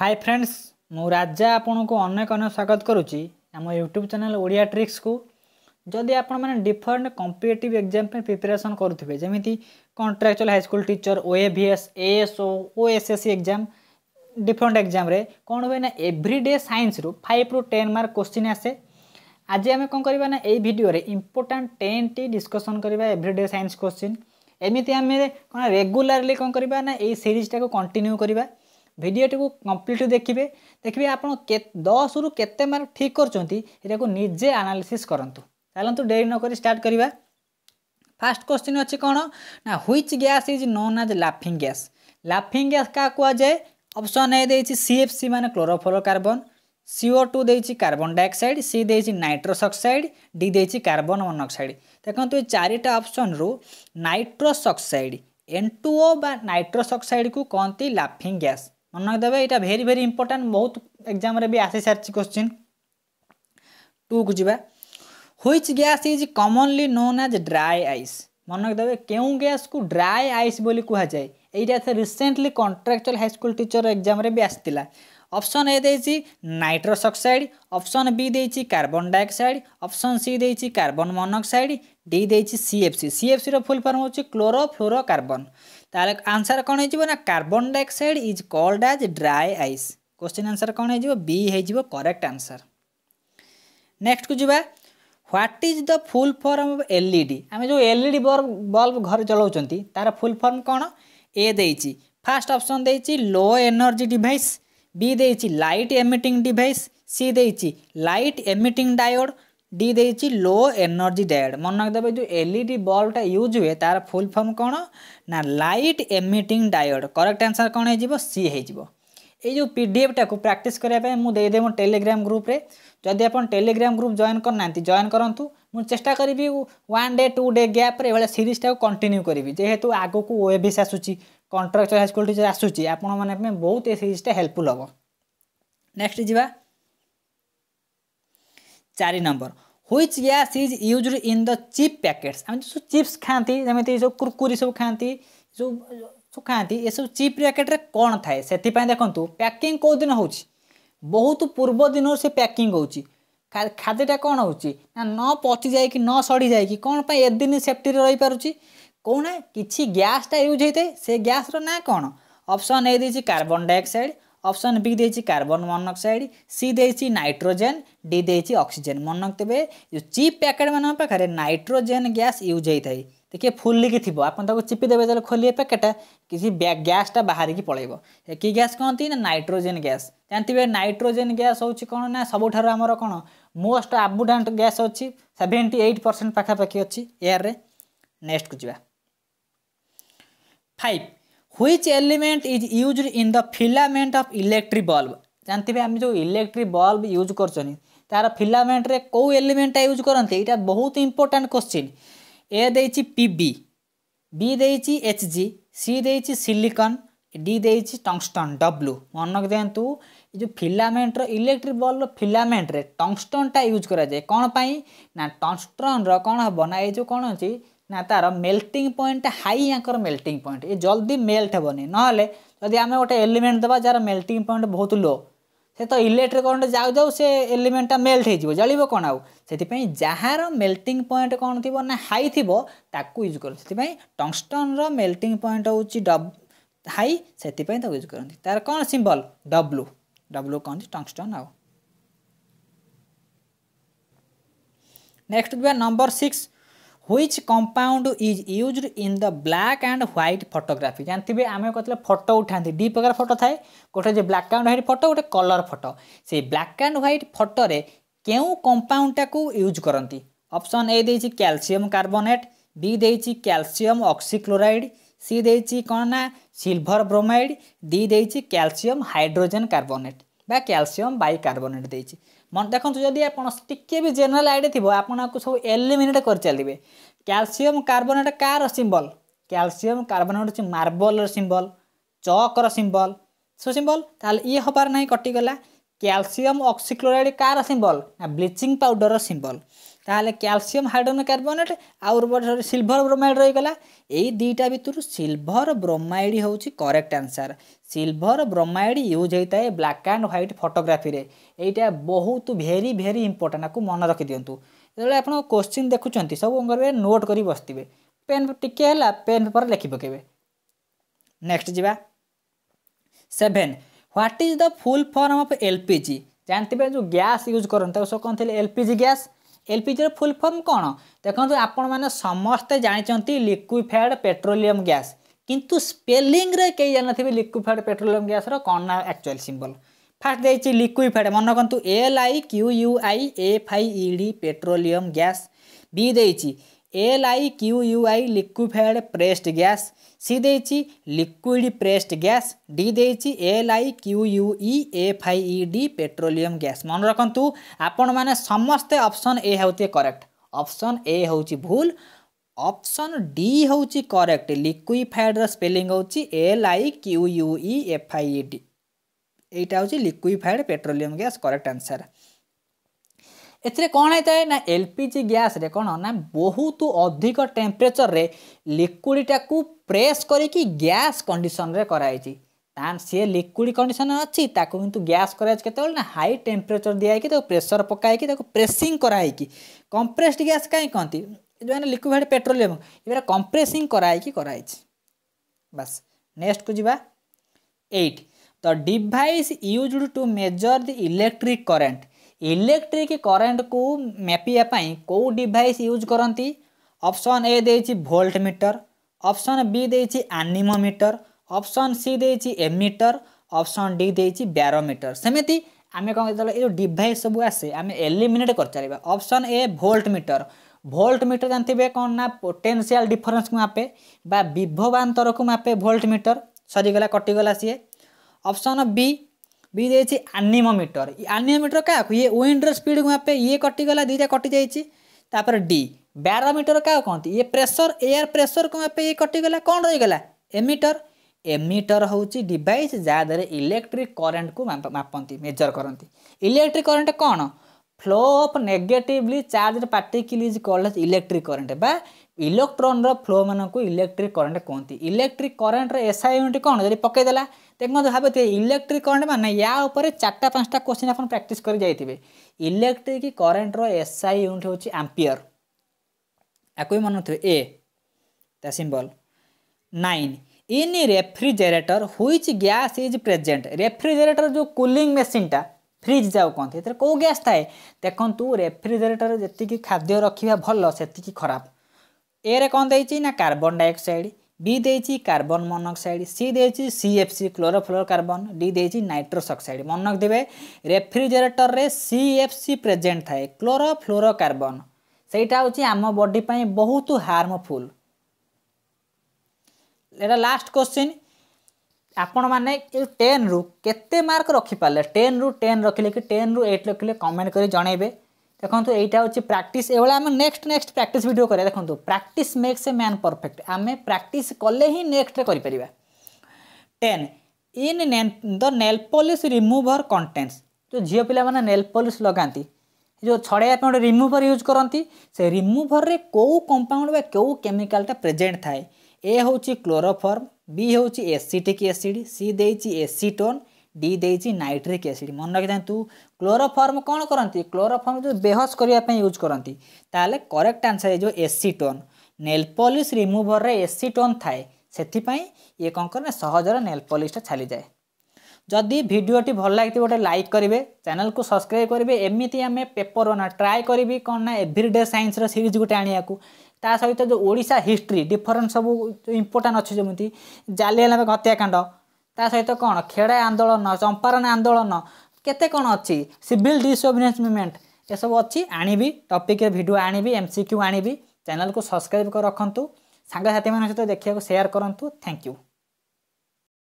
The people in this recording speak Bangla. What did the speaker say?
ହାଇ ଫ୍ରେଣ୍ଡସ୍ ମୁଁ ରାଜା ଆପଣଙ୍କୁ ଅନେକ ଅନେକ ସ୍ୱାଗତ କରୁଛି ଆମ ୟୁଟ୍ୟୁବ୍ ଚ୍ୟାନେଲ୍ ଓଡ଼ିଆ ଟ୍ରିକ୍ସକୁ ଯଦି ଆପଣମାନେ ଡିଫରେଣ୍ଟ କମ୍ପିଟେଟିଭ୍ ଏକ୍ଜାମ୍ ପାଇଁ ପ୍ରିପାରେସନ୍ କରୁଥିବେ ଯେମିତି contractual high school teacher O A V S A S O O S S C exam different ଏକ୍ଜାମ୍ରେ କ'ଣ ହୁଏ ନା ଏଭ୍ରି ଡେ ସାଇନ୍ସରୁ ଫାଇଭ୍ରୁ ଟେନ୍ ମାର୍କ କୋଶ୍ଚିନ୍ ଆସେ ଆଜି ଆମେ କ'ଣ କରିବା ନା ଏଇ ଭିଡ଼ିଓରେ ଇମ୍ପୋର୍ଟାଣ୍ଟ ଟେନ୍ଟି ଡିସ୍କସନ୍ କରିବା ଏଭ୍ରି ଡେ ସାଇନ୍ସ କୋଶ୍ଚିନ୍ ଏମିତି ଆମେ କ'ଣ ରେଗୁଲାରଲି କ'ଣ କରିବା ନା ଏଇ ସିରିଜ୍ଟାକୁ କଣ୍ଟିନ୍ୟୁ କରିବା ଭିଡ଼ିଓଟିକୁ କମ୍ପ୍ଲିଟ୍ ଦେଖିବେ ଦେଖିବେ ଆପଣ କେ ଦଶରୁ କେତେ ମାର୍କ ଠିକ୍ କରୁଛନ୍ତି ଏଟାକୁ ନିଜେ ଆନାଲିସିସ୍ କରନ୍ତୁ ଚାଲନ୍ତୁ ଡେରି ନକରି ଷ୍ଟାର୍ଟ କରିବା ଫାର୍ଷ୍ଟ କ୍ୱେଶ୍ଚିନ୍ ଅଛି କ'ଣ ନା which gas is known as ଲାଫିଂ gas ଲାଫିଂ gas କାହା କୁହାଯାଏ ଅପସନ୍ ଏ ଦେଇଛି ସି ଏଫ୍ ସି ମାନେ କ୍ଲୋରୋଫ୍ଲୋରୋ କାର୍ବନ୍ সিও টু দিয়েছি কার্বন ডাইঅক্সাইড সি দিয়েছি নাইট্রোস অক্সাইড ডি দিয়েছি কার্বন মনোক্সাইড দেখুন এই চারিটা অপশন রু নাইট্রোস অক্সাইড এন টু ও বা নাইট্রোস অক্সাইড কু কহতি লাফিং গ্যাস মনে রাখিদেবে এটা ভেরি ভেরি ইম্পর্টাট বহুত এক্সামে বি আসি সারিছি কোশ্চিন টু কু যা which gas is commonly known as dry ice মনে রাখিদেবে কেউ গ্যাসকে ড্রাই আইস বলে কুহযায় এইটা রিসেন্টলি কন্ট্রাকচুয়াল হাইস্কুল টিচর এক্সামে বি আসছিল অপশন এ দিয়েছি নাইট্রস অক্সাইড অপশন বি দিয়েছি কার্বন ডাইঅক্সাইড অপশন সি দিয়েছি কার্বন মনোক্সাইড ডি দিয়েছি সিএফসি সিএফসির ফুল ফর্ম হচ্ছে ক্লোরোফ্লোরোকার্বন ତାହେଲେ ଆନ୍ସର୍ କ'ଣ ହେଇଯିବ ନା carbon dioxide is called as dry ice question answer କ'ଣ ହେଇଯିବ ବି ହେଇଯିବ କରେକ୍ଟ ଆନ୍ସର୍ ନେକ୍ସଟକୁ ଯିବା what is the full form of LED ଆମେ ଯେଉଁ ଏଲ୍ଇଡ଼ି ବଲ୍ବ ଘରେ ଚଳାଉଛନ୍ତି ତା'ର ଫୁଲ୍ ଫର୍ମ କ'ଣ ଏ ଦେଇଛି ଫାର୍ଷ୍ଟ ଅପସନ୍ ଦେଇଛି ଲୋ ଏନର୍ଜି ଡିଭାଇସ୍ ବି ଦେଇଛି ଲାଇଟ୍ ଏମିଟିଂ ଡିଭାଇସ୍ ସି ଦେଇଛି ଲାଇଟ୍ ଏମିଟିଂ ଡାୟୋଡ଼ ডি দিয়েছি লো এনর্জি ড্যাড মনে রাখদেবে যে এলইডি বল্বটা ইউজ হুয়ে তার ফুল ফর্ম কোণ না light emitting diode correct answer কোণ হয়ে সি হয়ে এই যে পিডিএফটা প্রাকটিস করা মুদেদেবি মো টেলিগ্রাম গ্রুপে যদি আপনার টেলিগ্রাম গ্রুপ জয়েন করে না জয়েন করতু মু চেষ্টা করবি ওয়ান ডে টু ডে গ্যাপ্রে এভাবে সিরিজটা কন্টিনিউ করবি যেহেতু আগুক ওয়েভিস আসুচি কন্ট্রাকচর হাইস্কুল টিচর আসুচি আপন মানে বহুত এই সিরিজটা হেল্পফুল হব নেক্সট যা চারি number which gas is use in the chip packets आम जो चिप्स खाती जमी सब कुरकुरी सब खाती जो सब खाती ये सब चिप प्याकेट्रे कौन थाए से देखु पैकिंग कौ दिन हो बहुत पूर्व दिन से पैकिंग हो ଖାଦ୍ୟଟା କ'ଣ ହେଉଛି ନା ନ ପଚି ଯାଇକି ନ ସଢ଼ି ଯାଇକି କ'ଣ ପାଇଁ ଏଦିନ ସେଫ୍ଟିରେ ରହିପାରୁଛି କେଉଁ ନା କିଛି ଗ୍ୟାସ୍ଟା ୟୁଜ୍ ହୋଇଥାଏ ସେ ଗ୍ୟାସ୍ର ନାଁ କ'ଣ ଅପସନ୍ ହେଇଦେଇଛି କାର୍ବନ୍ ଡାଇଅକ୍ସାଇଡ଼୍ অপশন বি দিয়েছি কার্বন মনোক্সাইড সি দিয়েছি নাইট্রোজেন ডি দিয়েছি অক্সিজেন মনে রাখবে চিপ প্যাকেট মান পাখে নাইট্রোজেন গ্যাস ইউজ হয়ে থাকে देखिए फुलिकी थी आपन चिपिदेवे जो खोलिए पैकेट किसी ग्यासटा बाहरिकी पलैब कि ग्यास कहती ना नाइट्रोजेन ग्यास जानते नाइट्रोजेन ग्यास हूँ कौन ना सब आमर कौन मोस्ट आबुडाट ग्यास अच्छी सेवेन्टी एट परसेंट पाखापाखि अच्छी एयर नेक्स्ट को जी five which element is used in the filament of electric bulb জানিবে আমি যে ইলেকট্রিক বল্ব ইউজ করছেন তার ফিলামেন্টরে কেউ এলিমেন্টটা ইউজ করতে এটা বহুত ইম্পর্টাট কোশ্চিন এ দিয়েছি পিবি বি দিয়েছি এচজি সি দিয়েছি সিলিকন ডি দিয়েছি টংস্টন ডব্লু মনে দিও এই যে ফিলামেন্টর ইলেকট্রিক বল্বর ফিলামেন্টরে টংস্টনটা ইউজ করা যায় কোণ পাই না টংস্টনর কোণ হব না এই যে কোণ অনেক ना तार मेल्टिंग पॉइंट हाई यांकर मेल्टिंग पॉइंट ये जल्दी मेल्ट हेनी ना आम गोटे एलिमेंट दवा जार मेल्टिंग पॉइंट बहुत लो से तो इलेक्ट्रिक करंट जाऊ जाऊ से एलिमेंटा मेल्ट हो जलिब कौन आई जार मेल्टिंग पॉइंट कौन थी ना हाई थी यूज कर टंगस्टन रेल्टिंग पॉइंट हूँ डब हाई से यूज करती तार कौन सिंबल डब्लू डब्लू कहते टंगस्टन आउ next number six which compound is used in the black and white photography জানিবে আমি কথা ফটো উঠাতে দুই প্রকার ফটো থাকে গোটে যে ব্ল্যাক অ্যান্ড হোয়াইট ফটো গোটে কলর ফটো সেই ব্ল্যাক অ্যান্ড হোয়াইট ফটোরে কেউ কম্পাউন্ডটাকে ইউজ করতে অপশন এ দিয়েছি ক্যালসিয়াম কার্বোনেট বি দিয়েছি ক্যালসিয়াম অক্সিক্লোরাইড সি দিয়েছি কোণ না সিলভর ব্রোমাইড ডি দিয়েছি ক্যালসিয়াম হাইড্রোজেন কার্বোনেট বা ক্যালসিয়াম বাইকার্বোনেট দিয়েছি ଦେଖନ୍ତୁ ଯଦି ଆପଣ ଟିକିଏ ବି ଜେନେରାଲ୍ ଆଇଡ଼ିଆ ଥିବ ଆପଣ ଆକୁ ସବୁ ଏଲିମିନେଟ୍ କରିଚାଲିବେ କ୍ୟାଲସିୟମ୍ କାର୍ବୋନେଟ୍ କାହାର ସିମ୍ବଲ୍ କ୍ୟାଲସିୟମ୍ କାର୍ବୋନେଟ୍ ହେଉଛି ମାର୍ବଲ୍ର ସିମ୍ବଲ୍ ଚକ୍ର ସିମ୍ବଲ୍ ସୁ ସିମ୍ବଲ୍ ତାହେଲେ ଇଏ ହେବାର ନାହିଁ କଟିଗଲା କ୍ୟାଲସିୟମ୍ ଅକ୍ସିକ୍ଲୋରାଇଡ଼୍ କାହାର ସିମ୍ବଲ୍ ନା ବ୍ଲିଚିଂ ପାଉଡ଼ରର ସିମ୍ବଲ୍ ତାହେଲେ କ୍ୟାଲସିୟମ୍ ହାଇଡ୍ରୋକାର୍ବୋନେଟ୍ ଆଉ ସିଲଭର ବ୍ରୋମାଇଡ଼ ରହିଗଲା ଏଇ ଦୁଇଟା ଭିତରୁ ସିଲଭର ବ୍ରୋମାଇଡ଼ ହେଉଛି correct answer silver bromide use ହୋଇଥାଏ ବ୍ଲାକ୍ ଆଣ୍ଡ ହ୍ୱାଇଟ୍ ଫଟୋଗ୍ରାଫିରେ ଏଇଟା ବହୁତ ଭେରି ଭେରି ଇମ୍ପୋର୍ଟାଣ୍ଟ ଆକୁ ମନେ ରଖିଦିଅନ୍ତୁ ଯେତେବେଳେ ଆପଣ କୋଶ୍ଚିନ୍ ଦେଖୁଛନ୍ତି ସବୁ ଅଙ୍ଗରେ ନୋଟ୍ କରି ବସିଥିବେ ପେନ୍ ଟିକେ ହେଲା ପେନ୍ ପେପର୍ ଲେଖି ପକାଇବେ ନେକ୍ସଟ ଯିବା seven what is the full form of L P G ଜାଣିଥିବେ ଯେଉଁ ଗ୍ୟାସ୍ ୟୁଜ୍ କରନ୍ତି ତାକୁ ସବୁ କ'ଣ ଥିଲେ ଏଲ୍ ପି ଜି ଗ୍ୟାସ୍ ଏଲ୍ପିଜିର ଫୁଲ୍ ଫର୍ମ କ'ଣ ଦେଖନ୍ତୁ ଆପଣମାନେ ସମସ୍ତେ ଜାଣିଛନ୍ତି ଲିକ୍ୱିଫାଏଡ଼୍ ପେଟ୍ରୋଲିୟମ୍ ଗ୍ୟାସ୍ କିନ୍ତୁ ସ୍ପେଲିଂରେ କେହି ଜାଣିନଥିବେ ଲିକ୍ୱିଫାଏଡ଼୍ ପେଟ୍ରୋଲିୟମ୍ ଗ୍ୟାସ୍ର କ'ଣ ନା ଆକ୍ଚୁଆଲ୍ ସିମ୍ବଲ୍ ଫାର୍ଷ୍ଟ ଦେଇଛି ଲିକ୍ୱିଫାଏଡ଼୍ ମନେ ରଖନ୍ତୁ L I Q U I F I E D petroleum gas B ଦେଇଛି L I Q U I liquefied pressed gas C দিয়েছি লিকুইড প্রেসড গ্যাস ডি দিয়েছি L I Q U E F I E D petroleum gas মনে রাখতু আপন মানে সমস্তে অপশন এ হচ্ছে করেক্ট অপশন এ হচ্ছে ভুল অপশন ডি হচ্ছে করেক্ট লিকুইফায়েড স্পেলিং হচ্ছে L I Q U E F I E D এইটা হচ্ছে liquefied petroleum gas correct answer ଏଥିରେ କ'ଣ ହେଇଥାଏ ନା ଏଲ୍ ପି ଜି ଗ୍ୟାସ୍ରେ କ'ଣ ନା ବହୁତ ଅଧିକ ଟେମ୍ପରେଚର୍ରେ ଲିକ୍ୱିଡ଼ଟାକୁ ପ୍ରେସ୍ କରିକି ଗ୍ୟାସ୍ କଣ୍ଡିସନ୍ରେ କରାହେଇଛି ତା ସିଏ ଲିକ୍ୱିଡ଼ କଣ୍ଡିସନ୍ ଅଛି ତାକୁ କିନ୍ତୁ ଗ୍ୟାସ୍ କରାଯାଇଛି କେତେବେଳେ ନା ହାଇ ଟେମ୍ପରେଚର୍ ଦିଆହେଇକି ତାକୁ ପ୍ରେସର୍ ପକାହେଇକି ତାକୁ ପ୍ରେସିଂ କରାହେଇକି କମ୍ପ୍ରେସ୍ଡ ଗ୍ୟାସ୍ କାହିଁ କହନ୍ତି ଯେଉଁମାନେ ଲିକ୍ୱିଡ଼ ପେଟ୍ରୋଲିୟମ୍ ଏଗୁଡ଼ା କମ୍ପ୍ରେସିଂ କରାହେଇକି କରାହେଇଛି ବାସ୍ ନେକ୍ସଟକୁ ଯିବା eight the device used to measure the electric current electric କରେଣ୍ଟକୁ ମାପିବା ପାଇଁ କେଉଁ ଡିଭାଇସ୍ ୟୁଜ୍ କରନ୍ତି ଅପସନ୍ ଏ ଦେଇଛି ଭୋଲ୍ଟ ମିଟର ଅପସନ୍ ବି ଦେଇଛି ଆନିମୋମିଟର ଅପସନ୍ ସି ଦେଇଛି ଏମିଟର ଅପସନ୍ ଡି ଦେଇଛି ବ୍ୟାରୋମିଟର ସେମିତି ଆମେ କ'ଣ ଯେତେବେଳେ ଏ ଯେଉଁ ଡିଭାଇସ୍ ସବୁ ଆସେ ଆମେ ଏଲିମିନେଟ୍ କରିଚାଲିବା option A voltmeter voltmeter জানিবে কোণ না পোটেনসিয়াল ডিফরেন্স কু মাপে বা বিভবান্তরক মাপে ভোল্ট মিটর সরিগলা কটিগলা সি অপশন বি बी दे आनिमोमीटर आनिमोमीटर क्या ये विंड्र स्पीड को यहाँ पे ये कटिगला दुईटा कटि जापर डी बारोमीटर क्या कहते ये प्रेसर एयर प्रेसर को मापे ये कटिगला कौन रहीगला एमिटर एमिटर हूँ डिवाइस जहाँद्वारा इलेक्ट्रिक करेन्ट को मापती मेजर करती इलेक्ट्रिक करेन्ट कौन flow of negatively charged particle is called electric current बा ଇଲେକ୍ଟ୍ରନ୍ର ଫ୍ଲୋମାନଙ୍କୁ ଇଲେକ୍ଟ୍ରିକ୍ କରେଣ୍ଟ କୁହନ୍ତି ଇଲେକ୍ଟ୍ରିକ୍ କରେଣ୍ଟର ଏସ୍ଆଇ ୟୁନିଟ୍ କ'ଣ ଯଦି ପକାଇଦେଲା ଦେଖନ୍ତୁ ଭାବୁଥିବେ ଇଲେକ୍ଟ୍ରିକ୍ କରେଣ୍ଟ ମାନେ ୟା ଉପରେ ଚାରିଟା ପାଞ୍ଚଟା କୋଶ୍ଚିନ୍ ଆପଣ ପ୍ରାକ୍ଟିସ୍ କରି ଯାଇଥିବେ ଇଲେକ୍ଟ୍ରିକ୍ କରେଣ୍ଟର ଏସ୍ଆଇ ୟୁନିଟ୍ ହେଉଛି ଆମ୍ପିୟର ୟାକୁ ବି ମନେଥିବେ ଏ ତା symbol nine in refrigerator which gas is present refrigerator ଯେଉଁ କୁଲିଂ ମେସିନ୍ଟା ଫ୍ରିଜ୍ ଯାଉ କହନ୍ତି ଏଥିରେ କେଉଁ ଗ୍ୟାସ୍ ଥାଏ ଦେଖନ୍ତୁ ରେଫ୍ରିଜେରେଟର ଯେତିକି ଖାଦ୍ୟ ରଖିବା ଭଲ ସେତିକି ଖରାପ এরে କ'ଣ ଦେଇଛି ନା କାର୍ବନ୍ ଡାଇଅକ୍ସାଇଡ଼ বি দিয়েছি কার্বন মনোক্সাইড সি দিয়েছি সিএফসি ক্লোরোফ্লোর কার্বন ডি দিয়েছি নাইট্রোস অক্সাইড মনে রাখবে রেফ্রিজেটরের সিএফসি প্রেজেন্ট থাকে ক্লোরোফ্লোর কার্বন সেইটা হচ্ছে আম বডি পাই বহুত হার্মফুল এটা লাস্ট কোশ্চিন আপন মানে টেন রু কেতে মার্ক রখিপারে টেন রু টেন রখিলে কি টেন রু এইট রখিলে কমেন্ট করে জনাইবে দেখুন এইটা হচ্ছে প্রাকটিস এভাবে আমি নেক্সট নেক্সট প্রাকটিস ভিডিও করা দেখুন practice makes a man perfect আমি প্রাকটিস কলে হি নেক্সট করে ten in the nail polish remover contents যে ঝিও পিলা মানে নেল পলিশ লগাতে ଯେଉଁ ଛଡ଼େଇବା ପାଇଁ ଗୋଟେ ରିମୁଭର ୟୁଜ୍ କରନ୍ତି ସେ ରିମୁଭରରେ କେଉଁ କମ୍ପାଉଣ୍ଡ ବା କେଉଁ କେମିକାଲଟା ପ୍ରେଜେଣ୍ଟ ଥାଏ ଏ ହେଉଛି କ୍ଲୋରୋଫର୍ମ ବି ହେଉଛି ଏସିଟିକ୍ ଏସିଡ଼ ସି ଦେଇଛି ଏସିଟୋନ୍ ডি ଦେଇଛି ନାଇଟ୍ରିକ୍ ଏସିଡ୍ ମନେ ରଖିଥାନ୍ତୁ କ୍ଲୋରୋଫର୍ମ କ'ଣ କରନ୍ତି କ୍ଲୋରୋଫର୍ମ ଯେଉଁ ବେହୋସ କରିବା ପାଇଁ ୟୁଜ୍ କରନ୍ତି ତାହେଲେ କରେକ୍ଟ ଆନ୍ସର୍ ହେଇଯିବ ଏସିଟୋନ୍ ନେଲପଲିସ୍ ରିମୁଭର୍ରେ ଏସିଟୋନ୍ ଥାଏ ସେଥିପାଇଁ ଇଏ କ'ଣ କରେ ନା ସହଜରେ ନେଲପଲିସ୍ଟା ଛାଲିଯାଏ ଯଦି ଭିଡ଼ିଓଟି ଭଲ ଲାଗିଥିବ ଗୋଟେ ଲାଇକ୍ କରିବେ ଚ୍ୟାନେଲକୁ ସବସ୍କ୍ରାଇବ୍ କରିବେ ଏମିତି ଆମେ ପେପର୍ ନା ଟ୍ରାଏ କରିବି କ'ଣ ନା ଏଭ୍ରିଡେ ସାଇନ୍ସର ସିରିଜ୍ ଗୋଟେ ଆଣିବାକୁ ତା ସହିତ ଯେଉଁ ଓଡ଼ିଶା ହିଷ୍ଟ୍ରି ଡିଫରେଣ୍ଟ ସବୁ ଇମ୍ପୋର୍ଟାଣ୍ଟ ଅଛି ଯେମିତି ଜାଲିଆଲାବାଗ ହତ୍ୟାକାଣ୍ଡ ତା ସହିତ କ'ଣ ଖେଡ଼ା ଆନ୍ଦୋଳନ ଚମ୍ପାରନ ଆନ୍ଦୋଳନ କେତେ କ'ଣ ଅଛି ସିଭିଲ୍ ଡିସ୍ଓବିଡିଏନ୍ସ ମୁଭମେଣ୍ଟ ଏସବୁ ଅଛି ଆଣିବି ଟପିକ୍ରେ ଭିଡ଼ିଓ ଆଣିବି ଏମ୍ ସି କ୍ୟୁ ଆଣିବି ଚ୍ୟାନେଲ୍କୁ ସବସ୍କ୍ରାଇବ୍ କରି ରଖନ୍ତୁ ସାଙ୍ଗସାଥିମାନଙ୍କ ସହିତ ଦେଖିବାକୁ ସେୟାର କରନ୍ତୁ ଥ୍ୟାଙ୍କ ୟୁ